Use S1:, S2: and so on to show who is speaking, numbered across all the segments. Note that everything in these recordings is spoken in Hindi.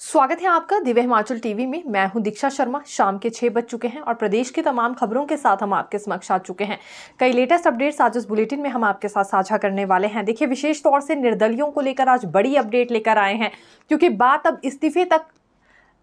S1: स्वागत है आपका दिव्य हिमाचल टीवी में मैं हूं दीक्षा शर्मा शाम के छह बज चुके हैं और प्रदेश की तमाम खबरों के साथ हम आपके समक्ष आ चुके हैं कई लेटेस्ट अपडेट्स आज इस बुलेटिन में हम आपके साथ साझा करने वाले हैं देखिए विशेष तौर से निर्दलियों को लेकर आज बड़ी अपडेट लेकर आए हैं क्योंकि बात अब इस्तीफे तक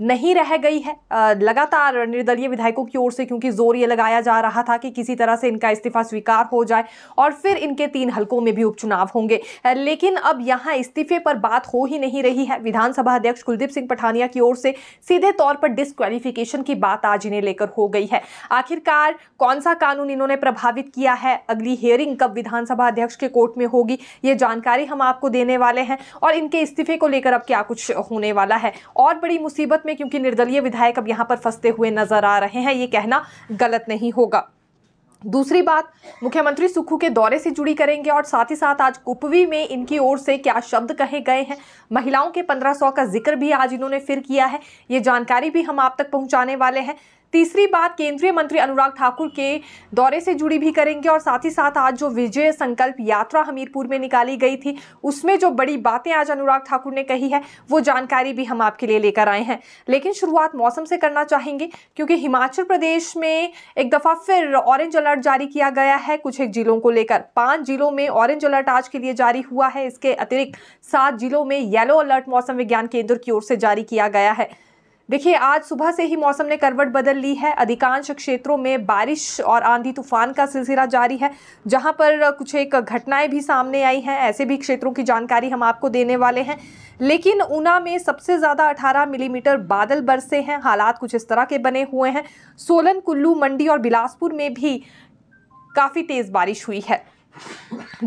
S1: नहीं रह गई है लगातार निर्दलीय विधायकों की ओर से क्योंकि जोर ये लगाया जा रहा था कि किसी तरह से इनका इस्तीफा स्वीकार हो जाए और फिर इनके तीन हलकों में भी उपचुनाव होंगे लेकिन अब यहाँ इस्तीफे पर बात हो ही नहीं रही है विधानसभा अध्यक्ष कुलदीप सिंह पठानिया की ओर से सीधे तौर पर डिसक्वालिफ़िकेशन की बात आज इन्हें लेकर हो गई है आखिरकार कौन सा कानून इन्होंने प्रभावित किया है अगली हियरिंग कब विधानसभा अध्यक्ष के कोर्ट में होगी ये जानकारी हम आपको देने वाले हैं और इनके इस्तीफे को लेकर अब क्या कुछ होने वाला है और बड़ी मुसीबत में क्योंकि निर्दलीय विधायक अब यहां पर फंसते हुए नजर आ रहे हैं ये कहना गलत नहीं होगा दूसरी बात मुख्यमंत्री सुखू के दौरे से जुड़ी करेंगे और साथ ही साथ आज कुपवी में इनकी ओर से क्या शब्द कहे गए हैं महिलाओं के 1500 का जिक्र भी आज इन्होंने फिर किया है ये जानकारी भी हम आप तक पहुंचाने वाले हैं तीसरी बात केंद्रीय मंत्री अनुराग ठाकुर के दौरे से जुड़ी भी करेंगे और साथ ही साथ आज जो विजय संकल्प यात्रा हमीरपुर में निकाली गई थी उसमें जो बड़ी बातें आज अनुराग ठाकुर ने कही है वो जानकारी भी हम आपके लिए लेकर आए हैं लेकिन शुरुआत मौसम से करना चाहेंगे क्योंकि हिमाचल प्रदेश में एक दफ़ा फिर ऑरेंज अलर्ट जारी किया गया है कुछ एक जिलों को लेकर पाँच जिलों में ऑरेंज अलर्ट आज के लिए जारी हुआ है इसके अतिरिक्त सात जिलों में येलो अलर्ट मौसम विज्ञान केंद्र की ओर से जारी किया गया है देखिए आज सुबह से ही मौसम ने करवट बदल ली है अधिकांश क्षेत्रों में बारिश और आंधी तूफान का सिलसिला जारी है जहां पर कुछ एक घटनाएं भी सामने आई हैं ऐसे भी क्षेत्रों की जानकारी हम आपको देने वाले हैं लेकिन ऊना में सबसे ज़्यादा 18 मिलीमीटर बादल बरसे हैं हालात कुछ इस तरह के बने हुए हैं सोलन कुल्लू मंडी और बिलासपुर में भी काफ़ी तेज़ बारिश हुई है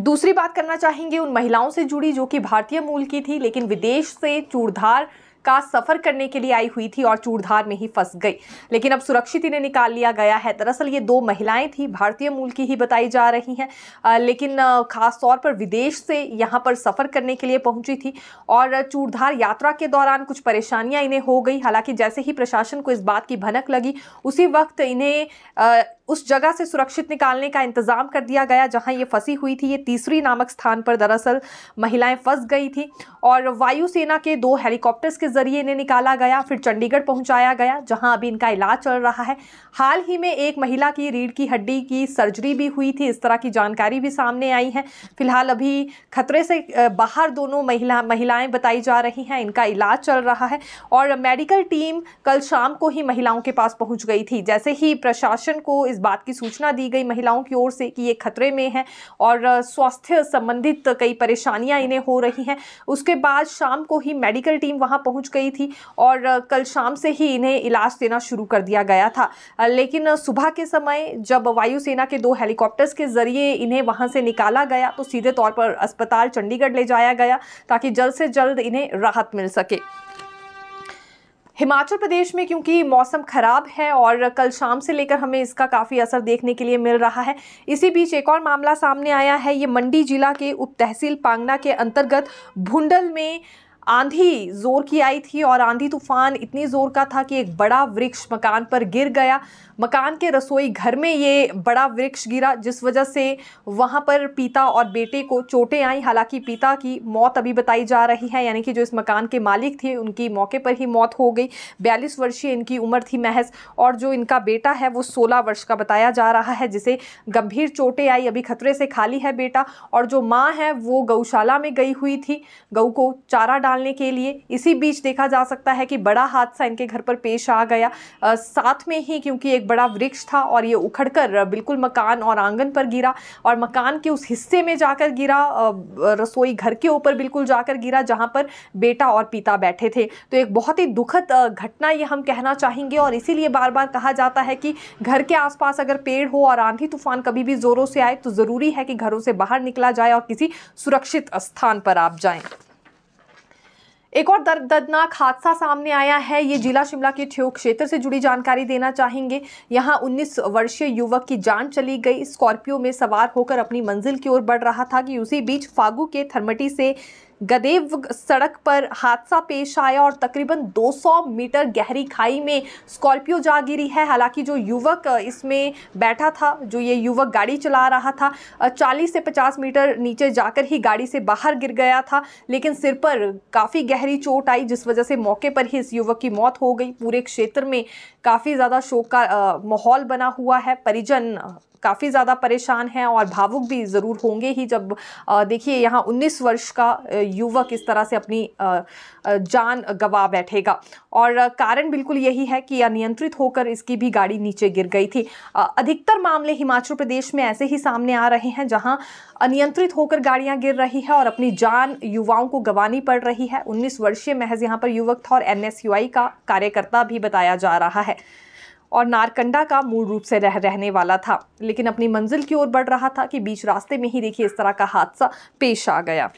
S1: दूसरी बात करना चाहेंगे उन महिलाओं से जुड़ी जो कि भारतीय मूल की थी लेकिन विदेश से चूड़धार का सफर करने के लिए आई हुई थी और चूड़धार में ही फंस गई लेकिन अब सुरक्षित इन्हें निकाल लिया गया है दरअसल ये दो महिलाएं थी भारतीय मूल की ही बताई जा रही हैं लेकिन खास तौर पर विदेश से यहाँ पर सफ़र करने के लिए पहुंची थी और चूड़धार यात्रा के दौरान कुछ परेशानियाँ इन्हें हो गई हालांकि जैसे ही प्रशासन को इस बात की भनक लगी उसी वक्त इन्हें उस जगह से सुरक्षित निकालने का इंतज़ाम कर दिया गया जहां ये फंसी हुई थी ये तीसरी नामक स्थान पर दरअसल महिलाएं फंस गई थी और वायुसेना के दो हेलीकॉप्टर्स के ज़रिए इन्हें निकाला गया फिर चंडीगढ़ पहुंचाया गया जहां अभी इनका इलाज चल रहा है हाल ही में एक महिला की रीढ़ की हड्डी की सर्जरी भी हुई थी इस तरह की जानकारी भी सामने आई है फिलहाल अभी खतरे से बाहर दोनों महिला महिलाएं बताई जा रही हैं इनका इलाज चल रहा है और मेडिकल टीम कल शाम को ही महिलाओं के पास पहुंच गई थी जैसे ही प्रशासन को इस इस बात की सूचना दी गई महिलाओं की ओर से कि ये खतरे में हैं और स्वास्थ्य संबंधित कई परेशानियां इन्हें हो रही हैं उसके बाद शाम को ही मेडिकल टीम वहां पहुंच गई थी और कल शाम से ही इन्हें इलाज देना शुरू कर दिया गया था लेकिन सुबह के समय जब वायुसेना के दो हेलीकॉप्टर्स के ज़रिए इन्हें वहां से निकाला गया तो सीधे तौर पर अस्पताल चंडीगढ़ ले जाया गया ताकि जल्द से जल्द इन्हें राहत मिल सके हिमाचल प्रदेश में क्योंकि मौसम ख़राब है और कल शाम से लेकर हमें इसका काफ़ी असर देखने के लिए मिल रहा है इसी बीच एक और मामला सामने आया है ये मंडी जिला के उप तहसील पांगना के अंतर्गत भुंडल में आंधी ज़ोर की आई थी और आंधी तूफान इतनी ज़ोर का था कि एक बड़ा वृक्ष मकान पर गिर गया मकान के रसोई घर में ये बड़ा वृक्ष गिरा जिस वजह से वहाँ पर पिता और बेटे को चोटें आई हालांकि पिता की मौत अभी बताई जा रही है यानी कि जो इस मकान के मालिक थे उनकी मौके पर ही मौत हो गई बयालीस वर्षीय इनकी उम्र थी महज और जो इनका बेटा है वो सोलह वर्ष का बताया जा रहा है जिसे गंभीर चोटें आई अभी खतरे से खाली है बेटा और जो माँ है वो गौशाला में गई हुई थी गऊ को चारा डाल निकालने के लिए इसी बीच देखा जा सकता है कि बड़ा हादसा इनके घर पर पेश आ गया आ, साथ में ही क्योंकि एक बड़ा वृक्ष था और ये उखड़कर बिल्कुल मकान और आंगन पर गिरा और मकान के उस हिस्से में जाकर गिरा रसोई घर के ऊपर बिल्कुल जाकर गिरा जहाँ पर बेटा और पिता बैठे थे तो एक बहुत ही दुखद घटना ये हम कहना चाहेंगे और इसीलिए बार बार कहा जाता है कि घर के आसपास अगर पेड़ हो और आंधी तूफान कभी भी ज़ोरों से आए तो ज़रूरी है कि घरों से बाहर निकला जाए और किसी सुरक्षित स्थान पर आप जाएं एक और दर्द दर्दनाक हादसा सामने आया है ये जिला शिमला के ठियोग क्षेत्र से जुड़ी जानकारी देना चाहेंगे यहाँ 19 वर्षीय युवक की जान चली गई स्कॉर्पियो में सवार होकर अपनी मंजिल की ओर बढ़ रहा था कि उसी बीच फागू के थर्मटी से गदेव सड़क पर हादसा पेश आया और तकरीबन 200 मीटर गहरी खाई में स्कॉर्पियो जा गिरी है हालांकि जो युवक इसमें बैठा था जो ये युवक गाड़ी चला रहा था 40 से 50 मीटर नीचे जाकर ही गाड़ी से बाहर गिर गया था लेकिन सिर पर काफ़ी गहरी चोट आई जिस वजह से मौके पर ही इस युवक की मौत हो गई पूरे क्षेत्र में काफ़ी ज़्यादा शोक का माहौल बना हुआ है परिजन काफ़ी ज़्यादा परेशान हैं और भावुक भी ज़रूर होंगे ही जब देखिए यहाँ 19 वर्ष का युवक इस तरह से अपनी जान गवा बैठेगा और कारण बिल्कुल यही है कि अनियंत्रित होकर इसकी भी गाड़ी नीचे गिर गई थी अधिकतर मामले हिमाचल प्रदेश में ऐसे ही सामने आ रहे हैं जहाँ अनियंत्रित होकर गाड़ियाँ गिर रही है और अपनी जान युवाओं को गंवानी पड़ रही है उन्नीस वर्षीय महज यहाँ पर युवक था और एन का कार्यकर्ता भी बताया जा रहा है और नारकंडा का मूल रूप से रह रहने वाला था लेकिन अपनी मंजिल की ओर बढ़ रहा था कि बीच रास्ते में ही देखिए इस तरह का हादसा पेश आ गया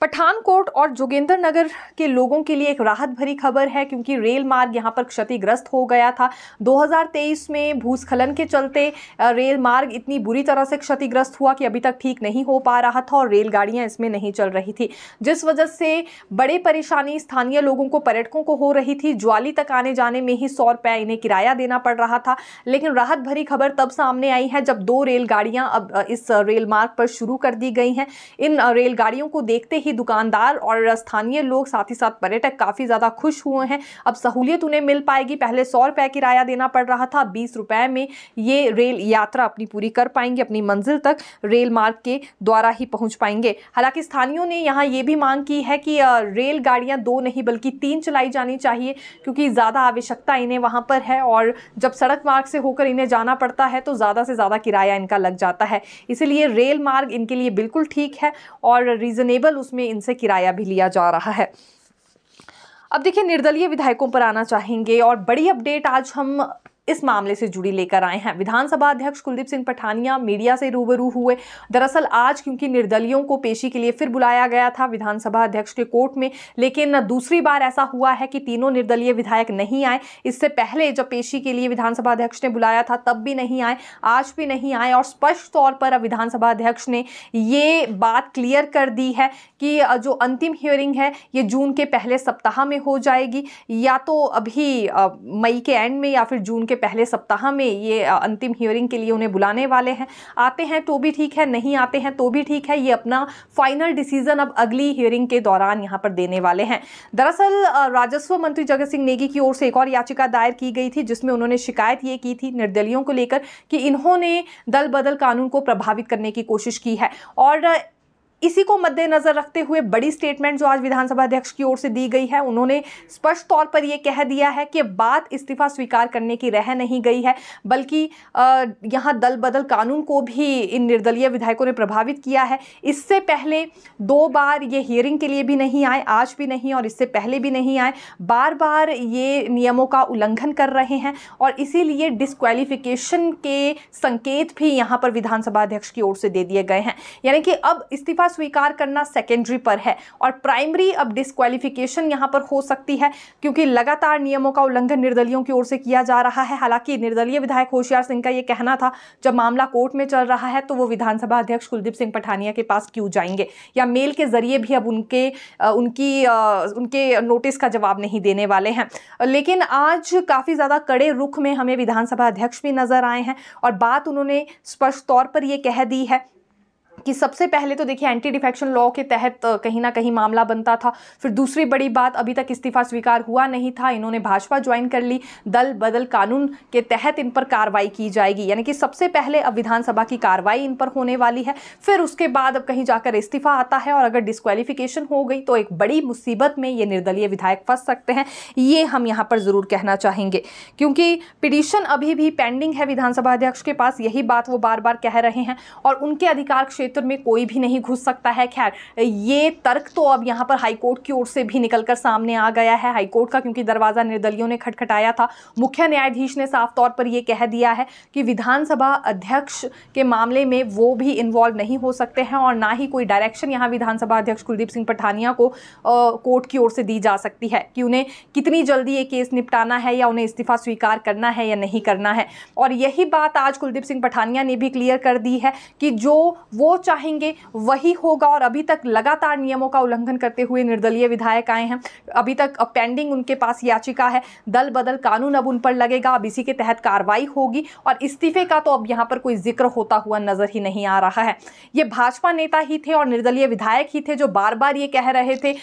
S1: पठानकोट और जोगेंद्र नगर के लोगों के लिए एक राहत भरी खबर है क्योंकि रेल मार्ग यहां पर क्षतिग्रस्त हो गया था 2023 में भूस्खलन के चलते रेल मार्ग इतनी बुरी तरह से क्षतिग्रस्त हुआ कि अभी तक ठीक नहीं हो पा रहा था और रेलगाड़ियां इसमें नहीं चल रही थी जिस वजह से बड़े परेशानी स्थानीय लोगों को पर्यटकों को हो रही थी ज्वाली तक आने जाने में ही सौ रुपया इन्हें किराया देना पड़ रहा था लेकिन राहत भरी खबर तब सामने आई है जब दो रेलगाड़ियाँ अब इस रेल मार्ग पर शुरू कर दी गई हैं इन रेलगाड़ियों को देखते ही दुकानदार और स्थानीय लोग साथ ही साथ पर्यटक काफ़ी ज़्यादा खुश हुए हैं अब सहूलियत उन्हें मिल पाएगी पहले सौ रुपये किराया देना पड़ रहा था बीस रुपये में ये रेल यात्रा अपनी पूरी कर पाएंगे अपनी मंजिल तक रेल मार्ग के द्वारा ही पहुँच पाएंगे हालांकि स्थानियों ने यहाँ ये भी मांग की है कि रेल दो नहीं बल्कि तीन चलाई जानी चाहिए क्योंकि ज़्यादा आवश्यकता इन्हें वहाँ पर है और जब सड़क मार्ग से होकर इन्हें जाना पड़ता है तो ज़्यादा से ज़्यादा किराया इनका लग जाता है इसीलिए रेल मार्ग इनके लिए बिल्कुल ठीक है और रीज़नेबल उसमें इसमें इनसे किराया भी लिया जा रहा है अब देखिए निर्दलीय विधायकों पर आना चाहेंगे और बड़ी अपडेट आज हम इस मामले से जुड़ी लेकर आए हैं विधानसभा अध्यक्ष कुलदीप सिंह पठानिया मीडिया से रूबरू हुए दरअसल आज क्योंकि निर्दलियों को पेशी के लिए फिर बुलाया गया था विधानसभा अध्यक्ष के कोर्ट में लेकिन दूसरी बार ऐसा हुआ है कि तीनों निर्दलीय विधायक नहीं आए इससे पहले जब पेशी के लिए विधानसभा अध्यक्ष ने बुलाया था तब भी नहीं आए आज भी नहीं आए और स्पष्ट तौर पर अब विधानसभा अध्यक्ष ने ये बात क्लियर कर दी है कि जो अंतिम हियरिंग है ये जून के पहले सप्ताह में हो जाएगी या तो अभी मई के एंड में या फिर जून के के पहले सप्ताह में ये अंतिम हियरिंग के लिए उन्हें बुलाने वाले हैं आते हैं तो भी ठीक है नहीं आते हैं तो भी ठीक है ये अपना फाइनल डिसीजन अब अगली हियरिंग के दौरान यहाँ पर देने वाले हैं दरअसल राजस्व मंत्री जगत सिंह नेगी की ओर से एक और याचिका दायर की गई थी जिसमें उन्होंने शिकायत ये की थी निर्दलियों को लेकर कि इन्होंने दल बदल कानून को प्रभावित करने की कोशिश की है और इसी को मद्देनजर रखते हुए बड़ी स्टेटमेंट जो आज विधानसभा अध्यक्ष की ओर से दी गई है उन्होंने स्पष्ट तौर पर यह कह दिया है कि बात इस्तीफा स्वीकार करने की रह नहीं गई है बल्कि यहाँ दल बदल कानून को भी इन निर्दलीय विधायकों ने प्रभावित किया है इससे पहले दो बार ये हियरिंग के लिए भी नहीं आए आज भी नहीं और इससे पहले भी नहीं आए बार बार ये नियमों का उल्लंघन कर रहे हैं और इसीलिए डिस्क्वालिफिकेशन के संकेत भी यहाँ पर विधानसभा अध्यक्ष की ओर से दे दिए गए हैं यानी कि अब इस्तीफा स्वीकार करना सेकेंडरी पर है और प्राइमरी अब डिस्कालिफिकेशन यहां पर हो सकती है क्योंकि लगातार नियमों का उल्लंघन निर्दलियों की ओर से किया जा रहा है हालांकि निर्दलीय विधायक होशियार सिंह का यह कहना था जब मामला कोर्ट में चल रहा है तो वो विधानसभा अध्यक्ष कुलदीप सिंह पठानिया के पास क्यों जाएंगे या मेल के जरिए भी अब उनके उनकी उनके नोटिस का जवाब नहीं देने वाले हैं लेकिन आज काफ़ी ज़्यादा कड़े रुख में हमें विधानसभा अध्यक्ष भी नज़र आए हैं और बात उन्होंने स्पष्ट तौर पर यह कह दी है कि सबसे पहले तो देखिए एंटी डिफेक्शन लॉ के तहत कहीं ना कहीं मामला बनता था फिर दूसरी बड़ी बात अभी तक इस्तीफा स्वीकार हुआ नहीं था इन्होंने भाजपा ज्वाइन कर ली दल बदल कानून के तहत इन पर कार्रवाई की जाएगी यानी कि सबसे पहले अब विधानसभा की कार्रवाई इन पर होने वाली है फिर उसके बाद अब कहीं जाकर इस्तीफा आता है और अगर डिस्क्वालिफिकेशन हो गई तो एक बड़ी मुसीबत में ये निर्दलीय विधायक फंस सकते हैं ये हम यहाँ पर ज़रूर कहना चाहेंगे क्योंकि पिटिशन अभी भी पेंडिंग है विधानसभा अध्यक्ष के पास यही बात वो बार बार कह रहे हैं और उनके अधिकार क्षेत्र क्षेत्र में कोई भी नहीं घुस सकता है खैर ये तर्क तो अब यहाँ पर हाईकोर्ट की ओर से भी निकल कर सामने आ गया है हाईकोर्ट का क्योंकि दरवाज़ा निर्दलियों ने खटखटाया था मुख्य न्यायाधीश ने साफ तौर पर यह कह दिया है कि विधानसभा अध्यक्ष के मामले में वो भी इन्वॉल्व नहीं हो सकते हैं और ना ही कोई डायरेक्शन यहाँ विधानसभा अध्यक्ष कुलदीप सिंह पठानिया को कोर्ट की ओर से दी जा सकती है कि उन्हें कितनी जल्दी ये केस निपटाना है या उन्हें इस्तीफा स्वीकार करना है या नहीं करना है और यही बात आज कुलदीप सिंह पठानिया ने भी क्लियर कर दी है कि जो वो चाहेंगे वही होगा और अभी तक लगातार नियमों का उल्लंघन करते हुए निर्दलीय विधायक आए हैं अभी तक पेंडिंग उनके पास याचिका है दल बदल कानून अब उन पर लगेगा अब इसी के तहत कार्रवाई होगी और इस्तीफे का तो अब यहाँ पर कोई जिक्र होता हुआ नजर ही नहीं आ रहा है ये भाजपा नेता ही थे और निर्दलीय विधायक ही थे जो बार बार ये कह रहे थे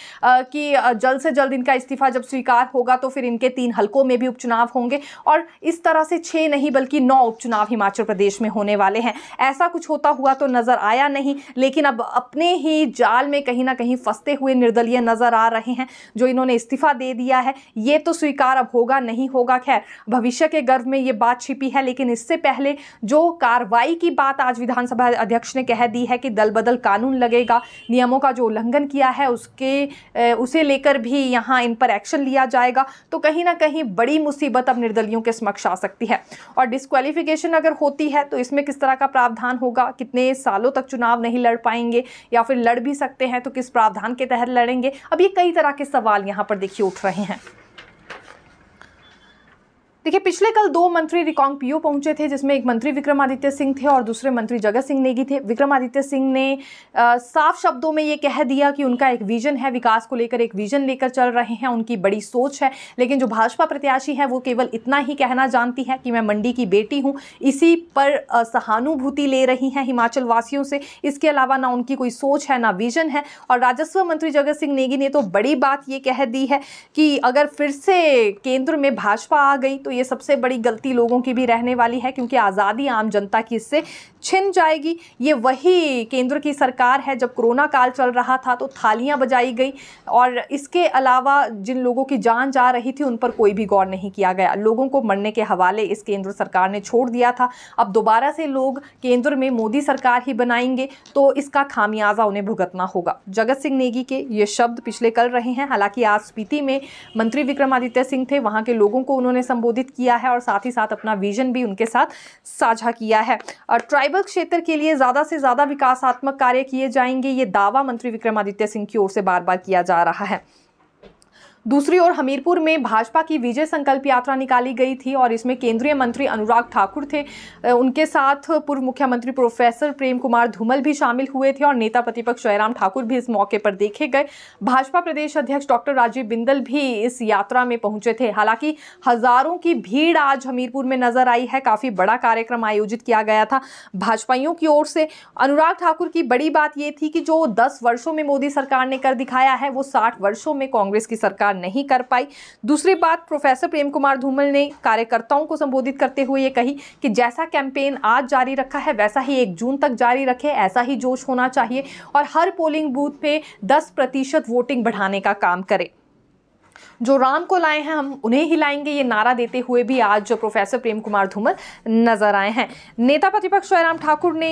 S1: कि जल्द से जल्द इनका इस्तीफा जब स्वीकार होगा तो फिर इनके तीन हलकों में भी उपचुनाव होंगे और इस तरह से छह नहीं बल्कि नौ उपचुनाव हिमाचल प्रदेश में होने वाले हैं ऐसा कुछ होता हुआ तो नजर आया नहीं लेकिन अब अपने ही जाल में कहीं ना कहीं फंसते हुए निर्दलीय नज़र आ रहे हैं जो इन्होंने इस्तीफा दे दिया है ये तो स्वीकार अब होगा नहीं होगा खैर भविष्य के गर्व में ये बात छिपी है लेकिन इससे पहले जो कार्रवाई की बात आज विधानसभा अध्यक्ष ने कह दी है कि दल बदल कानून लगेगा नियमों का जो उल्लंघन किया है उसके उसे लेकर भी यहाँ इन पर एक्शन लिया जाएगा तो कहीं ना कहीं बड़ी मुसीबत अब निर्दलियों के समक्ष आ सकती है और डिस्कालिफिकेशन अगर होती है तो इसमें किस तरह का प्रावधान होगा कितने सालों तक चुनाव नहीं लड़ पाएंगे या फिर लड़ भी सकते हैं तो किस प्रावधान के तहत लड़ेंगे अब ये कई तरह के सवाल यहाँ पर देखिए उठ रहे हैं देखिए पिछले कल दो मंत्री रिकॉन्ग पीओ पहुंचे थे जिसमें एक मंत्री विक्रमादित्य सिंह थे और दूसरे मंत्री जगत सिंह नेगी थे विक्रमादित्य सिंह ने आ, साफ शब्दों में ये कह दिया कि उनका एक विजन है विकास को लेकर एक विजन लेकर चल रहे हैं उनकी बड़ी सोच है लेकिन जो भाजपा प्रत्याशी है वो केवल इतना ही कहना जानती है कि मैं मंडी की बेटी हूँ इसी पर सहानुभूति ले रही हैं हिमाचल वासियों से इसके अलावा ना उनकी कोई सोच है ना विजन है और राजस्व मंत्री जगत सिंह नेगी ने तो बड़ी बात ये कह दी है कि अगर फिर से केंद्र में भाजपा आ गई तो तो ये सबसे बड़ी गलती लोगों की भी रहने वाली है क्योंकि आज़ादी आम जनता की इससे छिन जाएगी ये वही केंद्र की सरकार है जब कोरोना काल चल रहा था तो थालियां बजाई गई और इसके अलावा जिन लोगों की जान जा रही थी उन पर कोई भी गौर नहीं किया गया लोगों को मरने के हवाले इस केंद्र सरकार ने छोड़ दिया था अब दोबारा से लोग केंद्र में मोदी सरकार ही बनाएंगे तो इसका खामियाजा उन्हें भुगतना होगा जगत सिंह नेगी के ये शब्द पिछले कल रहे हैं हालांकि आज स्पीति में मंत्री विक्रमादित्य सिंह थे वहां के लोगों को उन्होंने संबोधित संबोधित किया है और साथ ही साथ अपना विजन भी उनके साथ साझा किया है और ट्राइबल क्षेत्र के लिए ज़्यादा से ज़्यादा विकासात्मक कार्य किए जाएंगे ये दावा मंत्री विक्रमादित्य सिंह की ओर से बार बार किया जा रहा है दूसरी ओर हमीरपुर में भाजपा की विजय संकल्प यात्रा निकाली गई थी और इसमें केंद्रीय मंत्री अनुराग ठाकुर थे उनके साथ पूर्व मुख्यमंत्री प्रोफेसर प्रेम कुमार धूमल भी शामिल हुए थे और नेता प्रतिपक्ष जयराम ठाकुर भी इस मौके पर देखे गए भाजपा प्रदेश अध्यक्ष डॉक्टर राजीव बिंदल भी इस यात्रा में पहुंचे थे हालांकि हजारों की भीड़ आज हमीरपुर में नजर आई है काफी बड़ा कार्यक्रम आयोजित किया गया था भाजपाइयों की ओर से अनुराग ठाकुर की बड़ी बात यह थी कि जो दस वर्षों में मोदी सरकार ने कर दिखाया है वो साठ वर्षों में कांग्रेस की सरकार पूरा नहीं कर पाई दूसरी बात प्रोफेसर प्रेम कुमार धूमल ने कार्यकर्ताओं को संबोधित करते हुए ये कही कि जैसा कैंपेन आज जारी रखा है वैसा ही एक जून तक जारी रखे ऐसा ही जोश होना चाहिए और हर पोलिंग बूथ पे दस प्रतिशत वोटिंग बढ़ाने का काम करें जो राम को लाए हैं हम उन्हें ही लाएंगे ये नारा देते हुए भी आज जो प्रोफेसर प्रेम कुमार धूमल नजर आए हैं नेता प्रतिपक्ष जयराम ठाकुर ने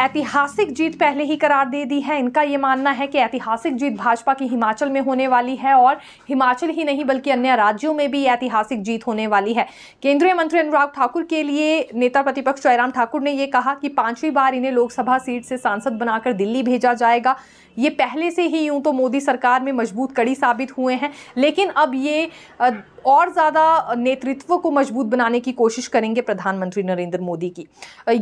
S1: ऐतिहासिक जीत पहले ही करार दे दी है इनका ये मानना है कि ऐतिहासिक जीत भाजपा की हिमाचल में होने वाली है और हिमाचल ही नहीं बल्कि अन्य राज्यों में भी ऐतिहासिक जीत होने वाली है केंद्रीय मंत्री अनुराग ठाकुर के लिए नेता प्रतिपक्ष जयराम ठाकुर ने यह कहा कि पांचवी बार इन्हें लोकसभा सीट से सांसद बनाकर दिल्ली भेजा जाएगा ये पहले से ही यूं तो मोदी सरकार में मजबूत कड़ी साबित हुए हैं लेकिन अब ये और ज़्यादा नेतृत्व को मजबूत बनाने की कोशिश करेंगे प्रधानमंत्री नरेंद्र मोदी की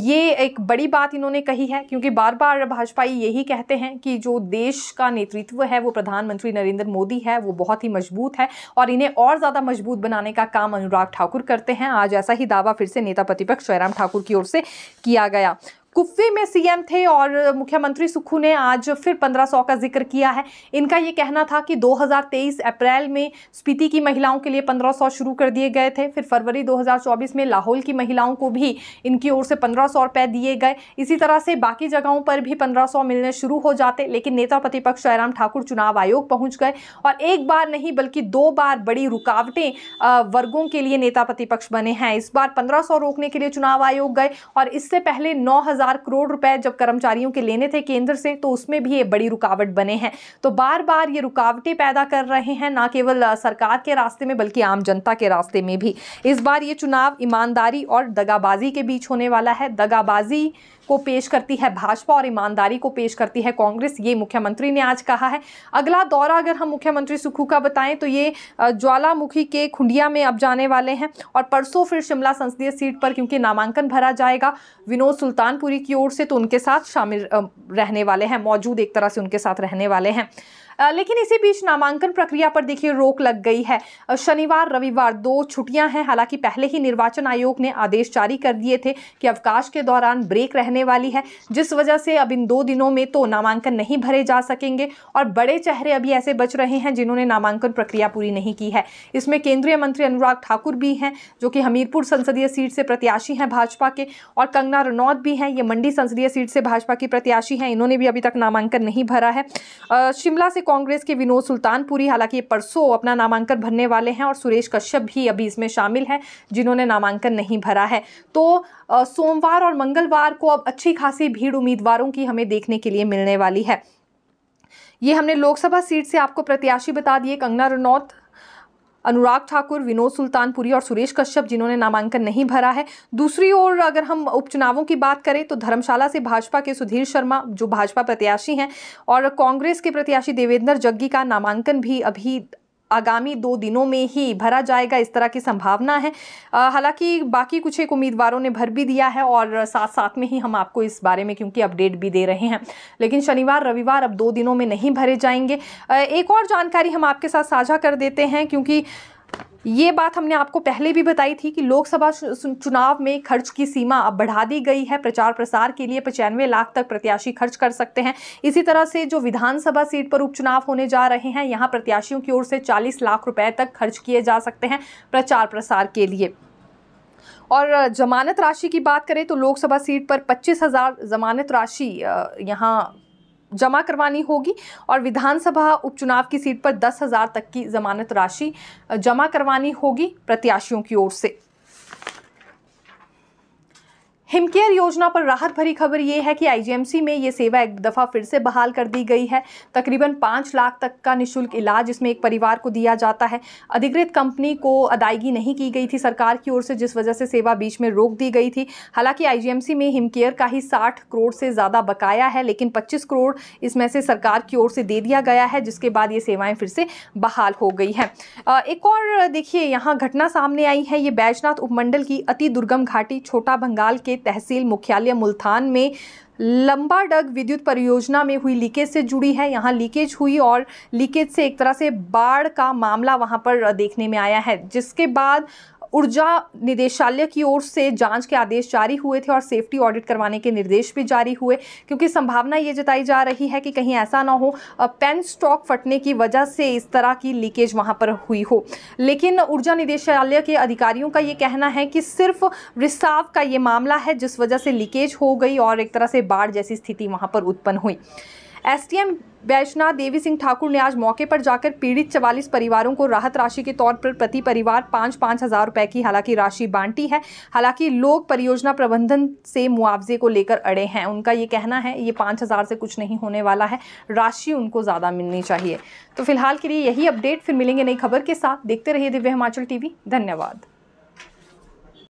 S1: ये एक बड़ी बात इन्होंने कही है क्योंकि बार बार भाजपाई यही कहते हैं कि जो देश का नेतृत्व है वो प्रधानमंत्री नरेंद्र मोदी है वो बहुत ही मजबूत है और इन्हें और ज़्यादा मजबूत बनाने का काम अनुराग ठाकुर करते हैं आज ऐसा ही दावा फिर से नेता प्रतिपक्ष जयराम ठाकुर की ओर से किया गया कुफे में सीएम थे और मुख्यमंत्री सुक्खू ने आज फिर 1500 का जिक्र किया है इनका ये कहना था कि 2023 अप्रैल में स्पीति की महिलाओं के लिए 1500 शुरू कर दिए गए थे फिर फरवरी 2024 में लाहौल की महिलाओं को भी इनकी ओर से पंद्रह सौ रुपये दिए गए इसी तरह से बाकी जगहों पर भी पंद्रह सौ मिलने शुरू हो जाते लेकिन नेता प्रतिपक्ष जयराम ठाकुर चुनाव आयोग पहुंच गए और एक बार नहीं बल्कि दो बार बड़ी रुकावटें वर्गों के लिए नेता प्रतिपक्ष बने हैं इस बार पंद्रह रोकने के लिए चुनाव आयोग गए और इससे पहले नौ हजार करोड़ रुपए जब कर्मचारियों के लेने थे केंद्र से तो उसमें भी ये बड़ी रुकावट बने हैं तो बार बार ये रुकावटें पैदा कर रहे हैं ना केवल सरकार के रास्ते में बल्कि आम जनता के रास्ते में भी इस बार ये चुनाव ईमानदारी और दगाबाजी के बीच होने वाला है दगाबाजी को पेश करती है भाजपा और ईमानदारी को पेश करती है कांग्रेस ये मुख्यमंत्री ने आज कहा है अगला दौरा अगर हम मुख्यमंत्री सुखू का बताएं तो ये ज्वालामुखी के खुंडिया में अब जाने वाले हैं और परसों फिर शिमला संसदीय सीट पर क्योंकि नामांकन भरा जाएगा विनोद सुल्तानपुर पुरी की ओर से तो उनके साथ शामिल रहने वाले हैं मौजूद एक तरह से उनके साथ रहने वाले हैं लेकिन इसी बीच नामांकन प्रक्रिया पर देखिए रोक लग गई है शनिवार रविवार दो छुट्टियां हैं हालांकि पहले ही निर्वाचन आयोग ने आदेश जारी कर दिए थे कि अवकाश के दौरान ब्रेक रहने वाली है जिस वजह से अब इन दो दिनों में तो नामांकन नहीं भरे जा सकेंगे और बड़े चेहरे अभी ऐसे बच रहे हैं जिन्होंने नामांकन प्रक्रिया पूरी नहीं की है इसमें केंद्रीय मंत्री अनुराग ठाकुर भी हैं जो कि हमीरपुर संसदीय सीट से प्रत्याशी हैं भाजपा के और कंगना रनौत भी हैं ये मंडी संसदीय सीट से भाजपा की प्रत्याशी हैं इन्होंने भी अभी तक नामांकन नहीं भरा है शिमला से कांग्रेस के विनोद सुल्तानपुरी हालांकि परसों अपना नामांकन भरने वाले हैं और सुरेश कश्यप भी अभी इसमें शामिल हैं जिन्होंने नामांकन नहीं भरा है तो सोमवार और मंगलवार को अब अच्छी खासी भीड़ उम्मीदवारों की हमें देखने के लिए मिलने वाली है ये हमने लोकसभा सीट से आपको प्रत्याशी बता दिए कंगना रनौत अनुराग ठाकुर विनोद सुल्तानपुरी और सुरेश कश्यप जिन्होंने नामांकन नहीं भरा है दूसरी ओर अगर हम उपचुनावों की बात करें तो धर्मशाला से भाजपा के सुधीर शर्मा जो भाजपा प्रत्याशी हैं और कांग्रेस के प्रत्याशी देवेंद्र जग्गी का नामांकन भी अभी आगामी दो दिनों में ही भरा जाएगा इस तरह की संभावना है हालांकि बाकी कुछ एक उम्मीदवारों ने भर भी दिया है और साथ साथ में ही हम आपको इस बारे में क्योंकि अपडेट भी दे रहे हैं लेकिन शनिवार रविवार अब दो दिनों में नहीं भरे जाएंगे एक और जानकारी हम आपके साथ साझा कर देते हैं क्योंकि ये बात हमने आपको पहले भी बताई थी कि लोकसभा चुनाव में खर्च की सीमा अब बढ़ा दी गई है प्रचार प्रसार के लिए पचानवे लाख तक प्रत्याशी खर्च कर सकते हैं इसी तरह से जो विधानसभा सीट पर उपचुनाव होने जा रहे हैं यहाँ प्रत्याशियों की ओर से 40 लाख रुपए तक खर्च किए जा सकते हैं प्रचार प्रसार के लिए और जमानत राशि की बात करें तो लोकसभा सीट पर पच्चीस हज़ार जमानत राशि यहाँ जमा करवानी होगी और विधानसभा उपचुनाव की सीट पर दस हज़ार तक की जमानत राशि जमा करवानी होगी प्रत्याशियों की ओर से हिमकेयर योजना पर राहत भरी खबर ये है कि आईजीएमसी में ये सेवा एक दफ़ा फिर से बहाल कर दी गई है तकरीबन पाँच लाख तक का निशुल्क इलाज इसमें एक परिवार को दिया जाता है अधिकृत कंपनी को अदायगी नहीं की गई थी सरकार की ओर से जिस वजह से सेवा बीच में रोक दी गई थी हालांकि आईजीएमसी में हिमकेयर का ही साठ करोड़ से ज़्यादा बकाया है लेकिन पच्चीस करोड़ इसमें से सरकार की ओर से दे दिया गया है जिसके बाद ये सेवाएँ फिर से बहाल हो गई हैं एक और देखिए यहाँ घटना सामने आई है ये बैजनाथ उपमंडल की अति दुर्गम घाटी छोटा बंगाल के तहसील मुख्यालय मुल्तान में लंबा डग विद्युत परियोजना में हुई लीकेज से जुड़ी है यहाँ लीकेज हुई और लीकेज से एक तरह से बाढ़ का मामला वहाँ पर देखने में आया है जिसके बाद ऊर्जा निदेशालय की ओर से जांच के आदेश जारी हुए थे और सेफ्टी ऑडिट करवाने के निर्देश भी जारी हुए क्योंकि संभावना ये जताई जा रही है कि कहीं ऐसा ना हो पेन स्टॉक फटने की वजह से इस तरह की लीकेज वहाँ पर हुई हो लेकिन ऊर्जा निदेशालय के अधिकारियों का ये कहना है कि सिर्फ रिसाव का ये मामला है जिस वजह से लीकेज हो गई और एक तरह से बाढ़ जैसी स्थिति वहाँ पर उत्पन्न हुई एसडीएम वैष्णा देवी सिंह ठाकुर ने आज मौके पर जाकर पीड़ित चवालीस परिवारों को राहत राशि के तौर पर प्रति परिवार पाँच पाँच हज़ार रुपये की हालांकि राशि बांटी है हालांकि लोग परियोजना प्रबंधन से मुआवजे को लेकर अड़े हैं उनका ये कहना है ये पाँच हज़ार से कुछ नहीं होने वाला है राशि उनको ज़्यादा मिलनी चाहिए तो फिलहाल के लिए यही अपडेट फिर मिलेंगे नई खबर के साथ देखते रहिए दिव्य हिमाचल टी धन्यवाद